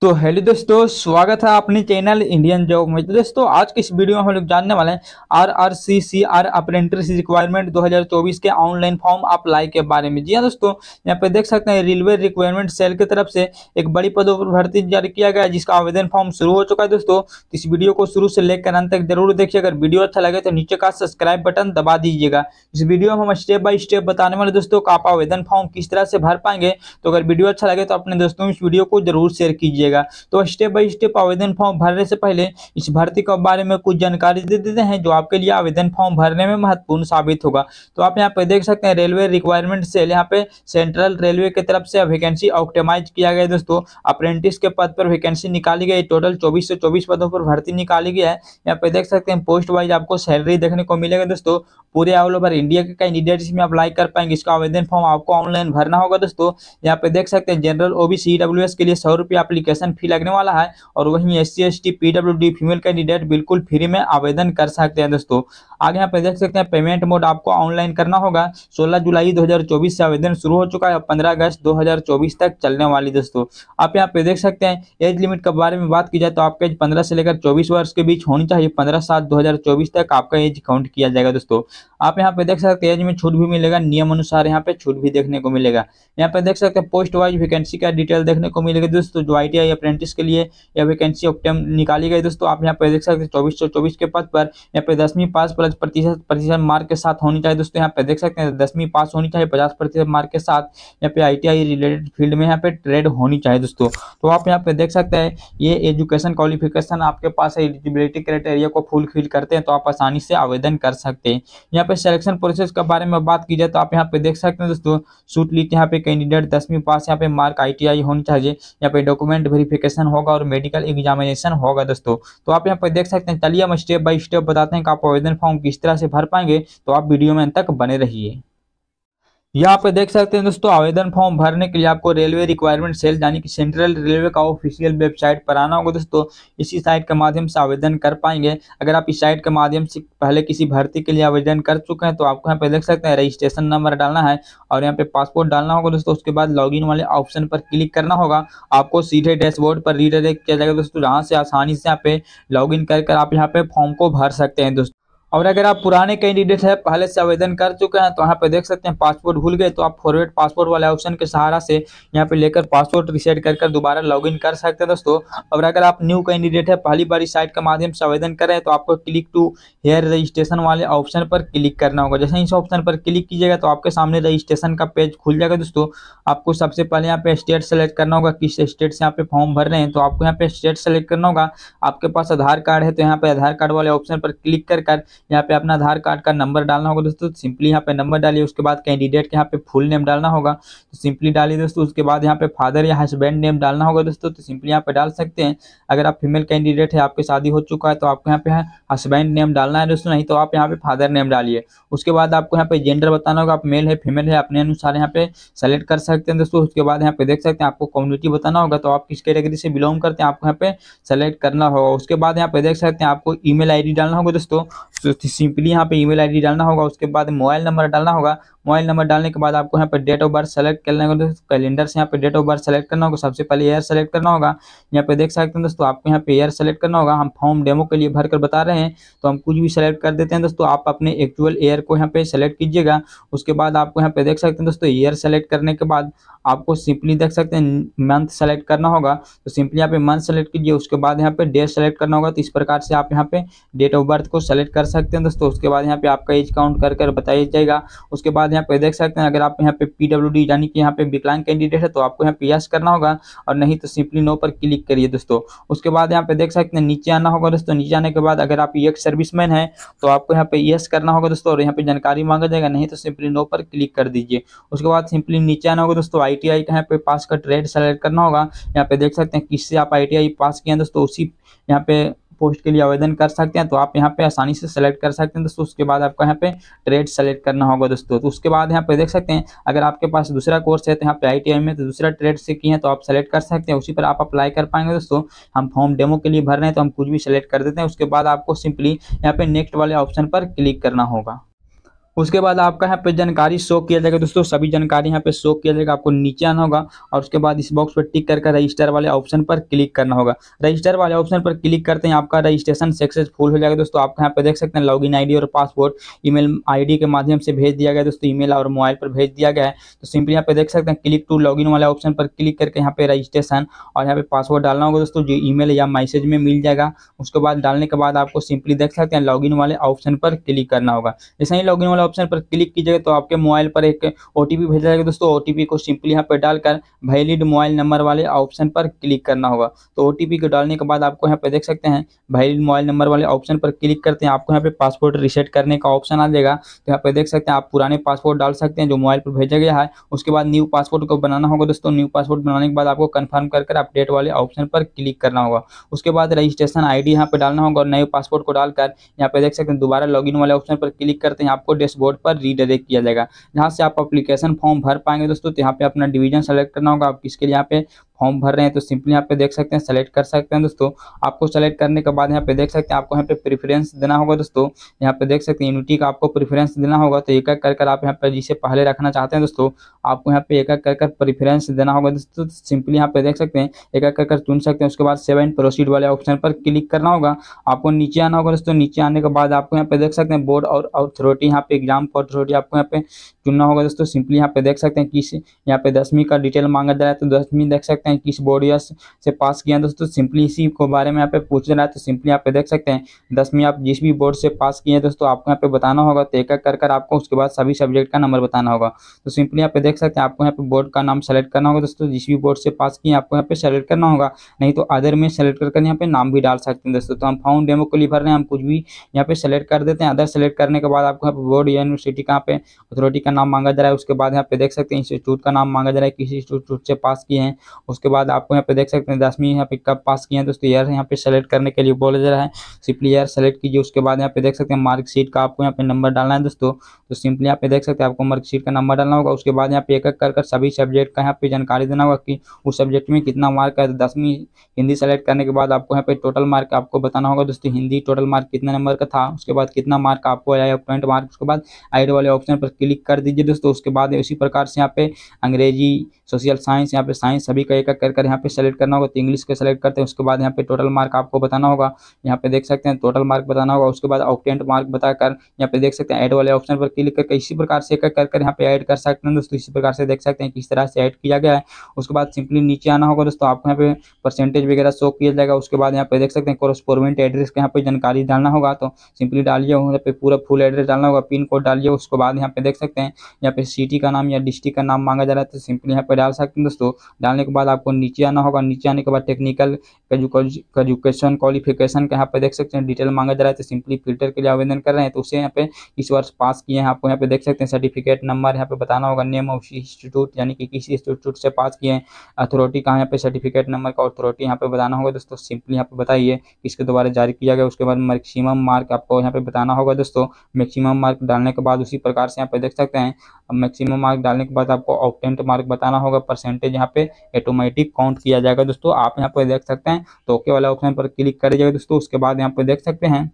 तो हेलो दोस्तों स्वागत है अपने चैनल इंडियन जॉब में तो दोस्तों आज के इस वीडियो में हम लोग जानने वाले हैं R R C C R apprentice requirement 2024 के ऑनलाइन फॉर्म अप्लाई के बारे में जी हाँ दोस्तों यहाँ पे देख सकते हैं रेलवे रिक्वायरमेंट सेल की तरफ से एक बड़ी पदों पर भर्ती जारी किया गया जिसका आवेदन फॉर्म शुरू हो चुका है दोस्तों तो इस वीडियो को शुरू से लेकर अंत तक जरूर देखिए अगर वीडियो अच्छा लगे तो नीचे का सब्सक्राइब बटन दबा दीजिएगा इस वीडियो में हम स्टेप बाय स्टेप बताने वाले दोस्तों आप आवेदन फॉर्म किस तरह से भर पाएंगे तो अगर वीडियो अच्छा लगे तो अपने दोस्तों इस वीडियो को जरूर शेयर कीजिए दीजिएगा तो स्टेप बाई स्टेप आवेदन फॉर्म भरने से पहले इस भर्ती के बारे में कुछ जानकारी दे देते हैं जो आपके लिए आवेदन फॉर्म भरने में महत्वपूर्ण साबित होगा तो आप यहाँ पे देख सकते हैं रेलवे रिक्वायरमेंट सेल यहाँ पे सेंट्रल रेलवे की तरफ से वैकेंसी ऑप्टिमाइज किया गया दोस्तों अप्रेंटिस के पद पर वैकेंसी निकाली गई टोटल चौबीस से चौबीस पदों पर भर्ती निकाली गई है यहाँ पे देख सकते हैं पोस्ट वाइज आपको सैलरी देखने को मिलेगा दोस्तों पूरे ऑल ओवर इंडिया के कैंडिडेट इसमें अप्लाई कर पाएंगे इसका आवेदन फॉर्म आपको ऑनलाइन भरना होगा दोस्तों यहाँ पे देख सकते हैं जनरल ओबीसी डब्ल्यू के लिए सौ रुपये रजिस्ट्रेशन फी लगने वाला है और वहीं S C S T P W D female candidate बिल्कुल फ्री में आवेदन कर सकते हैं दोस्तों आगे यहाँ पे देख सकते हैं पेमेंट मोड आपको ऑनलाइन करना होगा सोलह जुलाई दो हजार चौबीस से आवेदन शुरू हो चुका है और पंद्रह अगस्त दो हजार चौबीस तक चलने वाली दोस्तों आप यहाँ पे देख सकते हैं एज लिमिट के बारे में बात की जाए तो आपका एज पंद्रह से लेकर चौबीस वर्ष के बीच होनी चाहिए पंद्रह सात दो हजार चौबीस तक आपका एज काउंट किया जाएगा दोस्तों आप यहाँ पे देख सकते हैं एज में छूट भी मिलेगा नियम अनुसार यहाँ पे छूट भी देखने को मिलेगा यहाँ पे देख सकते हैं पोस्ट वाइज वैकेंसी का डिटेल देखने को मिलेगा दोस्तों जो आई है अप्रेंटिस के लिए यह वैकेंसी ऑप्टम निकाली गई दोस्तों आप यहाँ पर देख सकते हैं चौबीस सौ चौबीस के पद पर यहाँ पे दसवीं पास प्लस प्रतिशत प्रतिशत मार्क के साथ होनी चाहिए दोस्तों यहाँ पे देख सकते हैं दसवीं पास होनी चाहिए पचास प्रतिशत मार्क के साथ यहाँ पे आई रिलेटेड फील्ड में यहाँ पे ट्रेड होनी चाहिए दोस्तों तो आप यहाँ पे देख सकते हैं ये एजुकेशन क्वालिफिकेशन आपके पास है एलिजिबिलिटी क्राइटेरिया को फुलफिल करते हैं तो आप आसानी से आवेदन कर सकते हैं यहाँ पे सिलेक्शन प्रोसेस के बारे में बात की जाए तो आप यहाँ पे देख सकते हैं दोस्तों सूट लिस्ट यहाँ पे कैंडिडेट दसवीं पास यहाँ पे मार्क आई होनी चाहिए यहाँ पे डॉक्यूमेंट वेरिफिकेशन होगा और मेडिकल एग्जामिनेशन होगा दोस्तों तो आप यहाँ पर देख सकते हैं चलिए हम स्टेप बाय स्टेप बताते हैं कि आप आवेदन फॉर्म किस तरह से भर पाएंगे तो आप वीडियो में अंत तक बने रहिए यहाँ पे देख सकते हैं दोस्तों आवेदन फॉर्म भरने के लिए आपको रेलवे रिक्वायरमेंट सेल यानी कि सेंट्रल रेलवे का ऑफिशियल वेबसाइट पर आना होगा दोस्तों इसी साइट के माध्यम से आवेदन कर पाएंगे अगर आप इस साइट के माध्यम से पहले किसी भर्ती के लिए आवेदन कर चुके हैं तो आपको यहाँ पे देख सकते हैं रजिस्ट्रेशन नंबर डालना है और यहाँ पे पासपोर्ट डालना होगा दोस्तों उसके बाद लॉग वाले ऑप्शन पर क्लिक करना होगा आपको सीधे डैशबोर्ड पर रीडायरेक्ट किया जाएगा दोस्तों जहाँ से आसानी से यहाँ पे लॉग कर आप यहाँ पे फॉर्म को भर सकते हैं दोस्तों और अगर आप पुराने कैंडिडेट हैं पहले से आवेदन कर चुके हैं तो यहाँ पे देख सकते हैं पासपोर्ट भूल गए तो आप फॉरवर्ड पासपोर्ट वाले ऑप्शन के सहारा से यहाँ पे लेकर पासपोर्ट रिसेट कर कर दोबारा लॉगिन कर सकते हैं दोस्तों और अगर आप न्यू कैंडिडेट है पहली बार इस साइट के माध्यम से आवेदन कर रहे हैं तो आपको क्लिक टू हेयर रजिस्ट्रेशन वाले ऑप्शन पर क्लिक करना होगा जैसे इस ऑप्शन पर क्लिक कीजिएगा तो आपके सामने रजिस्ट्रेशन का पेज खुल जाएगा दोस्तों आपको सबसे पहले यहाँ पे स्टेट सेलेक्ट करना होगा किस स्टेट से यहाँ पे फॉर्म भर रहे हैं तो आपको यहाँ पे स्टेट सेलेक्ट करना होगा आपके पास आधार कार्ड है तो यहाँ पे आधार कार्ड वाले ऑप्शन पर क्लिक कर यहाँ पे अपना आधार कार्ड का नंबर डालना होगा दोस्तों सिंपली यहाँ पे नंबर डालिए उसके बाद कैंडिडेट के यहाँ पे फुल नेम डालना होगा तो सिंपली डालिए दोस्तों उसके बाद यहाँ पे फादर या हस्बैंड नेम डालना होगा दोस्तों तो सिंपली यहाँ पे डाल सकते हैं अगर आप फीमेल कैंडिडेट है आपकी शादी हो चुका है तो आपको यहाँ पे हस्बैंड नेम डालना है दोस्तों नहीं तो आप यहाँ पे फादर नेम डालिए उसके बाद आपको यहाँ पे जेंडर बताना होगा आप मेल है फीमेल है अपने अनुसार यहाँ पे सेलेक्ट कर सकते हैं दोस्तों उसके बाद यहाँ पे देख सकते हैं आपको कम्युनिटी बताना होगा तो आप किस कैटेगरी से बिलोंग करते हैं आपको यहाँ पे सेलेक्ट करना होगा उसके बाद यहाँ पे देख सकते हैं आपको ई मेल डालना होगा दोस्तों सिंपली यहाँ पे ईमेल आईडी डालना होगा उसके बाद मोबाइल नंबर डालना होगा मोबाइल नंबर डालने के बाद आपको यहाँ पे डेट ऑफ बर्थ सेलेक्ट करना होगा दोस्तों कैलेंडर से यहाँ पे डेट ऑफ बर्थ सेलेक्ट करना होगा सबसे पहले ईयर सेलेक्ट करना होगा यहाँ पे देख सकते हैं दोस्तों आपको यहाँ पे ईयर सेलेक्ट करना होगा हम फॉर्म डेमो के लिए भरकर बता रहे हैं तो हम कुछ भी सेलेक्ट कर देते हैं दोस्तों आप अपने एक्चुअल ईयर को यहाँ पे सेलेक्ट कीजिएगा उसके बाद आपको यहाँ पे देख सकते हैं दोस्तों ईयर सेलेक्ट करने के बाद आपको सिंपली देख सकते हैं मंथ सेलेक्ट करना होगा तो सिंपली यहाँ पे मंथ सेलेक्ट कीजिए उसके बाद यहाँ पे डेट सेलेक्ट करना होगा तो इस प्रकार से आप यहाँ पे डेट ऑफ बर्थ को सेलेक्ट कर सकते सकते हैं दोस्तों उसके बाद यहाँ पे आपका एज काउंट कर कर बताया जाएगा उसके बाद यहाँ पे देख सकते हैं अगर आप यहाँ पे पी यानी कि यहाँ पे विकलांग कैंडिडेट है तो आपको यहाँ पे यस करना होगा और नहीं तो सिंपली नो पर क्लिक करिए दोस्तों उसके बाद यहाँ पे देख सकते हैं नीचे आना होगा दोस्तों नीचे आने के बाद अगर आप एक सर्विसमैन है तो आपको यहाँ पे यस करना होगा दोस्तों और यहाँ पे जानकारी मांगा जाएगा नहीं तो सिंपली नो पर क्लिक कर दीजिए उसके बाद सिंपली नीचे आना होगा दोस्तों आई टी का यहाँ पे पास का ट्रेड सेलेक्ट करना होगा यहाँ पे देख सकते हैं किससे आप आई पास किए हैं दोस्तों उसी यहाँ पे पोस्ट के लिए आवेदन कर सकते हैं तो आप यहाँ पे आसानी से सेलेक्ट कर सकते हैं दोस्तों उसके बाद आपको यहाँ पे ट्रेड सेलेक्ट करना होगा दोस्तों तो उसके बाद यहाँ पे देख सकते हैं अगर आपके पास दूसरा कोर्स है तो यहाँ पे आई में तो दूसरा ट्रेड से किए हैं तो आप सेलेक्ट कर सकते हैं उसी पर आप अप्लाई कर पाएंगे दोस्तों हम फॉर्म डेमो के लिए भर रहे हैं तो हम कुछ भी सेलेक्ट कर देते हैं उसके बाद आपको सिंपली यहाँ पे नेक्स्ट वाले ऑप्शन पर क्लिक करना होगा उसके बाद आपका यहाँ पे जानकारी शो किया जाएगा दोस्तों सभी जानकारी यहाँ पे शो किया जाएगा आपको नीचे आना होगा और उसके बाद इस बॉक्स पर टिक करके रजिस्टर वाले ऑप्शन पर क्लिक करना होगा रजिस्टर वाले ऑप्शन पर क्लिक करते हैं आपका रजिस्ट्रेशन सक्सेसफुल हो जाएगा दोस्तों आप यहाँ पे देख सकते हैं लॉग इन और पासपोर्ट ई मेल के माध्यम से भेज दिया गया दोस्तों ईमेल और मोबाइल पर भेज दिया गया है तो सिंपली यहाँ पे देख सकते हैं क्लिक टू लॉगिन वाले ऑप्शन पर क्लिक करके यहाँ पे रजिस्ट्रेशन और यहाँ पे पासवर्ड डालना होगा दोस्तों जो ई या मैसेज में मिल जाएगा उसके बाद डालने के बाद आपको सिंपली देख सकते हैं लॉग वाले ऑप्शन पर क्लिक करना होगा ऐसे ही लॉग वाला ऑप्शन पर क्लिक कीजिएगा तो आपके मोबाइल पर एक ओ भेजा जाएगा दोस्तों ओ को सिंपली यहाँ पर डालकर वैलिड मोबाइल नंबर वाले ऑप्शन पर क्लिक करना होगा तो ओ को डालने के बाद आपको यहाँ पर देख सकते हैं वैलिड मोबाइल नंबर वाले ऑप्शन पर क्लिक करते हैं आपको यहाँ पे पासपोर्ट रिसेट करने का ऑप्शन आ जाएगा तो यहाँ पर देख सकते हैं आप पुराने पासपोर्ट डाल सकते हैं जो मोबाइल पर भेजा गया है उसके बाद न्यू पासपोर्ट को बनाना होगा दोस्तों न्यू पासपोर्ट बनाने के बाद आपको कन्फर्म कर अपडेट वाले ऑप्शन पर क्लिक करना होगा उसके बाद रजिस्ट्रेशन आई डी यहाँ पर डालना होगा और नए पासपोर्ट को डालकर यहाँ पर देख सकते हैं दोबारा लॉगिन वाले ऑप्शन पर क्लिक करते हैं आपको डैशबोर्ड पर रीडायरेक्ट किया जाएगा यहाँ से आप अप्लीकेशन फॉर्म भर पाएंगे दोस्तों तो यहाँ पे अपना डिवीजन सेलेक्ट करना होगा आप किसके लिए यहाँ पे फॉर्म भर रहे हैं तो सिंपली यहाँ पे देख सकते हैं सेलेक्ट कर सकते हैं दोस्तों आपको सेलेक्ट करने के बाद यहाँ पे देख सकते हैं आपको यहाँ पे प्रेफरेंस देना होगा दोस्तों यहाँ पे देख सकते हैं यूनिटी का आपको प्रेफरेंस देना होगा तो एक एक कर कर आप यहाँ पे जिसे पहले रखना चाहते हैं दोस्तों आपको यहाँ पे एक एक कर कर प्रेफरेंस देना होगा दोस्तों सिंपली यहाँ पे देख सकते हैं एक एक कर कर चुन सकते हैं उसके बाद सेवन प्रोसीड वाले ऑप्शन पर क्लिक करना होगा आपको नीचे आना होगा दोस्तों नीचे आने के बाद आपको यहाँ पे देख सकते हैं बोर्ड और अथॉरिटी यहाँ पे एग्जाम फॉर अथॉरिटी आपको यहाँ पे चुनना होगा दोस्तों सिंपली यहाँ पे देख सकते हैं किस यहाँ पे दसवीं का डिटेल मांगा जा रहा है तो दसवीं देख सकते हैं सकते हैं किस बोर्ड से पास किया दोस्तों सिंपली इसी को बारे में यहाँ पे पूछ रहा है तो सिंपली आप देख सकते हैं दसवीं आप जिस भी बोर्ड से पास किए हैं दोस्तों आपको यहाँ पे बताना होगा तो एक कर कर आपको उसके बाद सभी सब्जेक्ट का नंबर बताना होगा तो सिंपली यहाँ पे देख सकते हैं आपको यहाँ पे बोर्ड का नाम सेलेक्ट करना होगा दोस्तों जिस भी बोर्ड से पास किए आपको यहाँ पे सेलेक्ट करना होगा नहीं तो अदर में सेलेक्ट कर यहाँ पे नाम भी डाल सकते हैं दोस्तों तो हम फाउंड डेमो को लिए भर रहे हैं हम कुछ भी यहाँ पे सेलेक्ट कर देते हैं अदर सेलेक्ट करने के बाद आपको यहाँ पे बोर्ड यूनिवर्सिटी कहाँ पे अथॉरिटी का नाम मांगा जा रहा है उसके बाद यहाँ पे देख सकते हैं इंस्टीट्यूट का नाम मांगा जा रहा है किस इंस्टीट्यूट से पास किए हैं उसके बाद आपको यहाँ पे देख सकते हैं दसवीं यहाँ पे कब पास किए हैं दोस्तों ईयर यहाँ पे सेलेक्ट करने के लिए बोला जा रहा है सिंपली ईयर सेलेक्ट कीजिए उसके बाद यहाँ पे देख सकते हैं मार्कशीट का आपको यहाँ पे नंबर डालना है दोस्तों तो सिंपली यहाँ पे देख सकते हैं आपको मार्कशीट का नंबर डालना होगा उसके बाद यहाँ पे एक एक कर सभी सब्जेक्ट का यहाँ पे जानकारी देना होगा कि उस सब्जेक्ट में कितना मार्क है दसवीं हिंदी सेलेक्ट करने के बाद आपको यहाँ पे टोटल मार्क आपको बताना होगा दोस्तों हिंदी टोटल मार्क कितना नंबर का था उसके बाद कितना मार्क आपको आया पॉइंट मार्क उसके बाद आइड वाले ऑप्शन पर क्लिक कर दीजिए दोस्तों उसके बाद इसी प्रकार से यहाँ पे अंग्रेजी सोशल साइंस यहाँ पे साइंस सभी का एक का कर कर यहाँ पे सेलेक्ट करना होगा तो इंग्लिश का सेलेक्ट करते हैं उसके बाद यहाँ पे टोटल मार्क आपको बताना होगा यहाँ पे देख सकते हैं टोटल मार्क बताना होगा उसके बाद ऑक्टेंट मार्क बताकर यहाँ पे देख सकते हैं ऐड वाले ऑप्शन पर क्लिक करके इसी प्रकार से कर कर यहाँ पे ऐड कर सकते हैं दोस्तों इसी प्रकार से देख सकते हैं किस तरह से ऐड किया गया है उसके बाद सिंपली नीचे आना होगा दोस्तों आपको यहाँ पे परसेंटेज वगैरह शो किया जाएगा उसके बाद यहाँ पे देख सकते हैं कोरस्पोरमेंट एड्रेस का यहाँ पे जानकारी डालना होगा तो सिंपली डालिए यहाँ पे पूरा फुल एड्रेस डालना होगा पिन कोड डालिए उसके बाद यहाँ पे देख सकते हैं यहाँ पे सिटी का नाम या डिस्ट्रिक्ट का नाम मांगा जा रहा है तो सिंपली यहाँ पे डाल सकते हैं दोस्तों डालने के बाद आप आपको नीचे आना होगा नीचे आने के बाद टेक्निकल एजुकेशन क्वालिफिकेशन का यहाँ पे देख सकते हैं डिटेल मांगा जा रहा है तो सिंपली फिल्टर के लिए आवेदन कर रहे हैं तो उसे यहाँ पे इस वर्ष पास किए हैं आपको यहाँ पे देख सकते हैं सर्टिफिकेट नंबर यहाँ पे बताना होगा नेम ऑफ इंस्टीट्यूट यानी कि किस इंस्टीट्यूट से पास किए हैं अथॉरिटी कहाँ यहाँ पे सर्टिफिकेट नंबर का अथॉरिटी यहाँ पे बताना होगा दोस्तों सिंपली यहाँ पे बताइए किसके द्वारा जारी किया गया उसके बाद मैक्सिमम मार्क आपको यहाँ पे बताना होगा दोस्तों मैक्सिमम मार्क डालने के बाद उसी प्रकार से यहाँ पे देख सकते हैं मैक्सिमम मार्क डालने के बाद आपको ऑप्टेंट मार्क बताना होगा परसेंटेज यहाँ पे एटोमाइट ऑटोमेटिक काउंट किया जाएगा दोस्तों आप यहाँ पर देख सकते हैं तो ओके वाला ऑप्शन पर क्लिक कर जाएगा दोस्तों उसके बाद यहाँ पर देख सकते हैं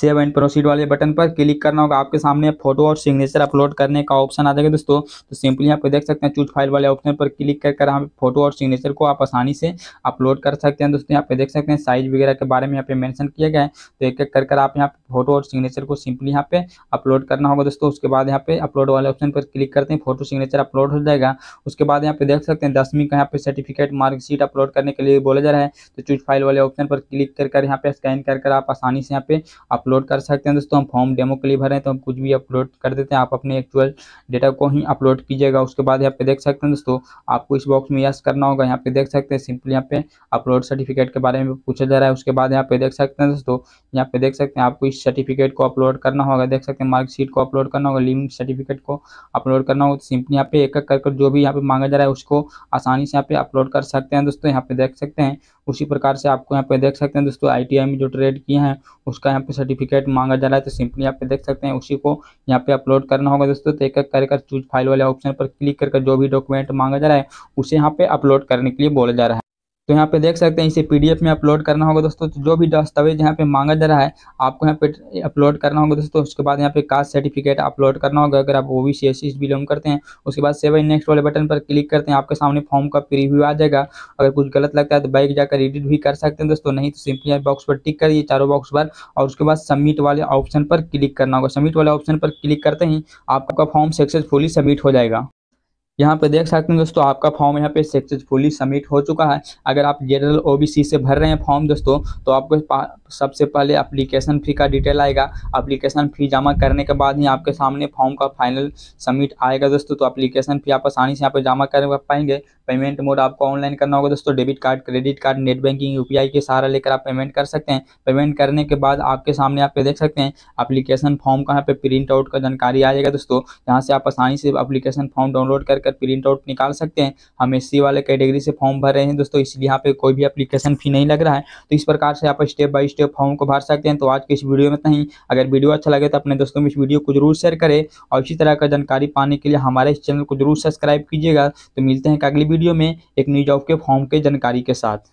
सेव एंड प्रोसीड वाले बटन पर क्लिक करना होगा आपके सामने फोटो और सिग्नेचर अपलोड करने का ऑप्शन आ जाएगा दोस्तों तो सिंपली यहाँ पे देख सकते हैं चूज फाइल वाले ऑप्शन पर क्लिक कर कर यहाँ फोटो और सिग्नेचर को आप आसानी से अपलोड कर सकते हैं दोस्तों यहाँ पे देख सकते हैं साइज वगैरह के बारे में यहाँ पे मैंशन किया गया है तो एक एक कर कर आप यहाँ फोटो और सिग्नेचर को सिंपली यहाँ पे अपलोड करना होगा दोस्तों उसके बाद यहाँ पे अपलोड वाले ऑप्शन पर क्लिक करते हैं फोटो सिग्नेचर अपलोड हो जाएगा उसके बाद यहाँ पे देख सकते हैं दसवीं का यहाँ पे सर्टिफिकेट मार्कशीट अपलोड करने के लिए बोला जा रहा है तो चूज फाइल वाले ऑप्शन पर क्लिक कर कर यहाँ पे स्कैन कर कर आप आसानी से यहाँ पे अपलोड कर सकते हैं दोस्तों हम फॉर्म डेमो के लिए भर रहे हैं तो हम कुछ भी अपलोड कर देते हैं आप अपने एक्चुअल डेटा को ही अपलोड कीजिएगा उसके बाद यहाँ पे देख सकते हैं दोस्तों आपको इस बॉक्स में यस करना होगा यहाँ पे देख सकते हैं सिंपली यहाँ पे अपलोड सर्टिफिकेट के बारे में पूछा जा रहा है उसके बाद यहाँ पे देख सकते हैं दोस्तों यहाँ पे देख सकते हैं आपको इस सर्टिफिकेट को अपलोड करना होगा देख सकते हैं मार्कशीट को अपलोड करना होगा लिविंग सर्टिफिकेट को अपलोड करना होगा तो सिंपली यहाँ पे एक एक कर जो भी यहाँ पे मांगा जा रहा है उसको आसानी से यहाँ पे अपलोड कर सकते हैं दोस्तों यहाँ पे देख सकते हैं उसी प्रकार से आपको यहाँ पे देख सकते हैं दोस्तों आई में जो ट्रेड किए हैं उसका यहाँ पे सर्टिफिकेट मांगा जा रहा है तो सिंपली यहाँ पे देख सकते हैं उसी को यहाँ पे अपलोड करना होगा दोस्तों तो एक एक कर चूज फाइल वाले ऑप्शन पर क्लिक कर जो भी डॉक्यूमेंट मांगा जा रहा है उसे यहाँ पे अपलोड करने के लिए बोला जा रहा है तो यहाँ पे देख सकते हैं इसे पीडीएफ में अपलोड करना होगा दोस्तों तो जो भी दस्तावेज यहाँ पे मांगा जा रहा है आपको यहाँ पे अपलोड करना होगा दोस्तों उसके बाद यहाँ पे कास्ट सर्टिफिकेट अपलोड करना होगा अगर आप ओ बी सी बिलोंग करते हैं उसके बाद सेवन नेक्स्ट वाले बटन पर क्लिक करते हैं आपके सामने फॉर्म का प्रीव्यू आ जाएगा अगर कुछ गलत लगता है तो बाइक जाकर एडिट भी कर सकते हैं दोस्तों नहीं तो सिंपली यहाँ बॉक्स पर टिक करिए चारों बॉक्स पर और उसके बाद सबमिट वाले ऑप्शन पर क्लिक करना होगा सबमिट वाले ऑप्शन पर क्लिक करते ही आपका फॉर्म सक्सेसफुली सबमिट हो जाएगा यहाँ पे देख सकते हैं दोस्तों आपका फॉर्म यहाँ पे सक्सेसफुली सबमिट हो चुका है अगर आप जनरल ओबीसी से भर रहे हैं फॉर्म दोस्तों तो आपको सबसे पहले अप्लीकेशन फ़ी का डिटेल आएगा अप्लीकेशन फ़ी जमा करने के बाद ही आपके सामने फॉर्म का फाइनल सबमिट आएगा दोस्तों तो अप्लीकेशन फ़ी आप आसानी से यहाँ पर जमा कर पाएंगे पेमेंट मोड आपको ऑनलाइन करना होगा दोस्तों debit card credit card net banking यू के सहारा लेकर आप पेमेंट कर सकते हैं पेमेंट करने के बाद आपके सामने आप पे देख सकते हैं अप्लीकेशन फॉर्म का यहाँ पर प्रिंट आउट का जानकारी आ जाएगा दोस्तों यहाँ से आप आसानी से अप्लीकेशन फॉर्म डाउनलोड कर कर प्रिंट आउट निकाल सकते हैं हम एस वाले कैटेगरी से फॉर्म भर रहे हैं दोस्तों इसलिए यहाँ पर कोई भी अप्लीकेशन फी नहीं लग रहा है तो इस प्रकार से आप स्टेप बाई स्टेप के फॉर्म को भर सकते हैं तो आज के इस वीडियो में इतना ही अगर वीडियो अच्छा लगे तो अपने दोस्तों में इस वीडियो को जरूर शेयर करें और इसी तरह का जानकारी पाने के लिए हमारे इस चैनल को जरूर सब्सक्राइब कीजिएगा तो मिलते हैं अगली वीडियो में एक न्यू जॉब के फॉर्म के जानकारी के साथ